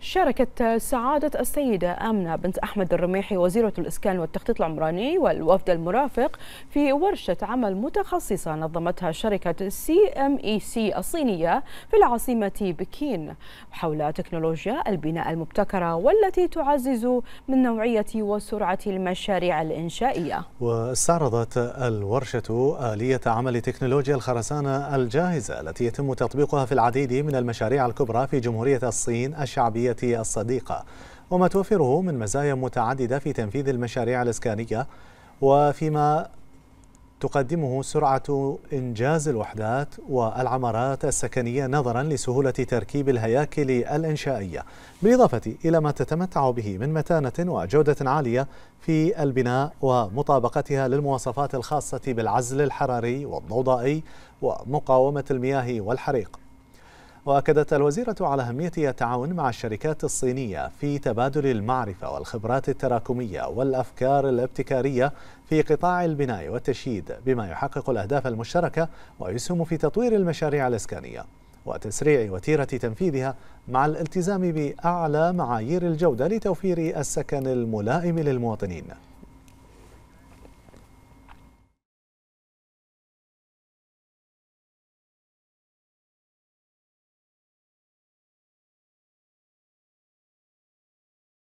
شاركت سعادة السيدة آمنة بنت أحمد الرميحي وزيرة الإسكان والتخطيط العمراني والوفد المرافق في ورشة عمل متخصصة نظمتها شركة سي ام اي سي الصينية في العاصمة بكين حول تكنولوجيا البناء المبتكرة والتي تعزز من نوعية وسرعة المشاريع الإنشائية واستعرضت الورشة آلية عمل تكنولوجيا الخرسانة الجاهزة التي يتم تطبيقها في العديد من المشاريع الكبرى في جمهورية الصين الشعبية الصديقة وما توفره من مزايا متعددة في تنفيذ المشاريع الإسكانية وفيما تقدمه سرعة إنجاز الوحدات والعمارات السكنية نظرا لسهولة تركيب الهياكل الإنشائية بالإضافة إلى ما تتمتع به من متانة وجودة عالية في البناء ومطابقتها للمواصفات الخاصة بالعزل الحراري والضوضائي ومقاومة المياه والحريق وأكدت الوزيرة على أهمية التعاون مع الشركات الصينية في تبادل المعرفة والخبرات التراكمية والأفكار الابتكارية في قطاع البناء والتشييد بما يحقق الأهداف المشتركة ويسهم في تطوير المشاريع الإسكانية وتسريع وتيرة تنفيذها مع الالتزام بأعلى معايير الجودة لتوفير السكن الملائم للمواطنين